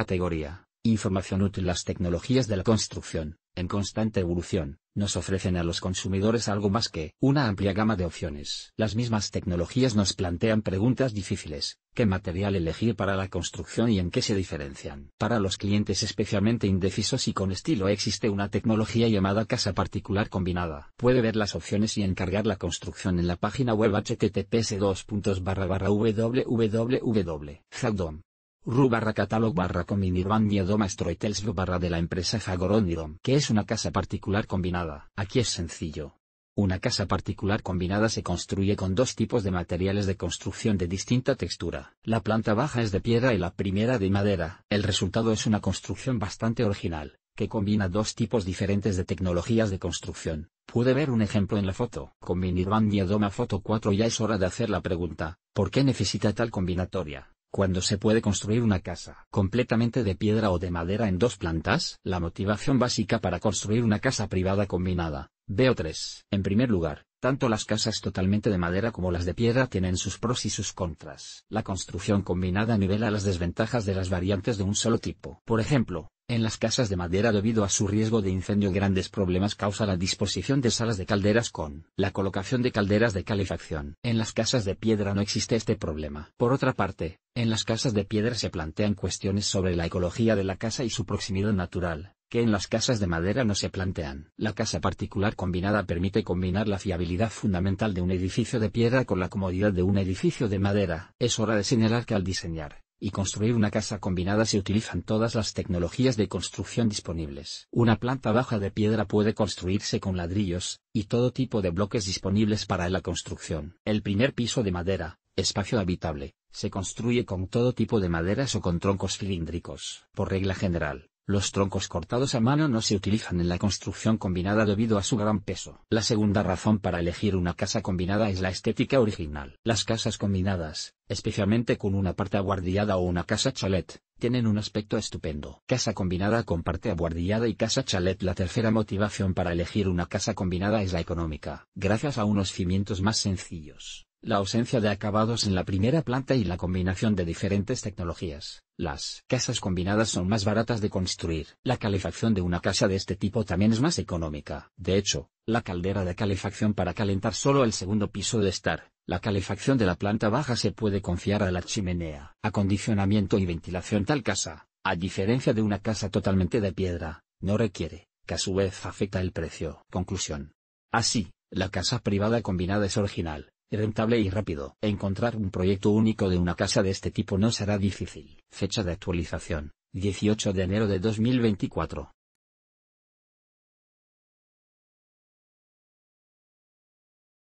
Categoría. Información útil. Las tecnologías de la construcción, en constante evolución, nos ofrecen a los consumidores algo más que una amplia gama de opciones. Las mismas tecnologías nos plantean preguntas difíciles, qué material elegir para la construcción y en qué se diferencian. Para los clientes especialmente indecisos y con estilo existe una tecnología llamada casa particular combinada. Puede ver las opciones y encargar la construcción en la página web https wwwzagdom ru barra catalog barra barra de la empresa Jagoronidom que es una casa particular combinada. Aquí es sencillo. Una casa particular combinada se construye con dos tipos de materiales de construcción de distinta textura. La planta baja es de piedra y la primera de madera. El resultado es una construcción bastante original, que combina dos tipos diferentes de tecnologías de construcción. Pude ver un ejemplo en la foto. Con Doma Foto 4 ya es hora de hacer la pregunta, ¿por qué necesita tal combinatoria? Cuando se puede construir una casa completamente de piedra o de madera en dos plantas, la motivación básica para construir una casa privada combinada, veo tres. En primer lugar, tanto las casas totalmente de madera como las de piedra tienen sus pros y sus contras. La construcción combinada nivela las desventajas de las variantes de un solo tipo. Por ejemplo, en las casas de madera debido a su riesgo de incendio grandes problemas causa la disposición de salas de calderas con la colocación de calderas de calefacción. En las casas de piedra no existe este problema. Por otra parte, en las casas de piedra se plantean cuestiones sobre la ecología de la casa y su proximidad natural, que en las casas de madera no se plantean. La casa particular combinada permite combinar la fiabilidad fundamental de un edificio de piedra con la comodidad de un edificio de madera. Es hora de señalar que al diseñar, y construir una casa combinada se utilizan todas las tecnologías de construcción disponibles. Una planta baja de piedra puede construirse con ladrillos, y todo tipo de bloques disponibles para la construcción. El primer piso de madera, Espacio habitable, se construye con todo tipo de maderas o con troncos cilíndricos. Por regla general, los troncos cortados a mano no se utilizan en la construcción combinada debido a su gran peso. La segunda razón para elegir una casa combinada es la estética original. Las casas combinadas, especialmente con una parte aguardillada o una casa chalet, tienen un aspecto estupendo. Casa combinada con parte aguardillada y casa chalet. La tercera motivación para elegir una casa combinada es la económica. Gracias a unos cimientos más sencillos, la ausencia de acabados en la primera planta y la combinación de diferentes tecnologías. Las casas combinadas son más baratas de construir. La calefacción de una casa de este tipo también es más económica. De hecho, la caldera de calefacción para calentar solo el segundo piso de estar. La calefacción de la planta baja se puede confiar a la chimenea. Acondicionamiento y ventilación tal casa, a diferencia de una casa totalmente de piedra, no requiere, que a su vez afecta el precio. Conclusión. Así, la casa privada combinada es original rentable y rápido. Encontrar un proyecto único de una casa de este tipo no será difícil. Fecha de actualización, 18 de enero de 2024.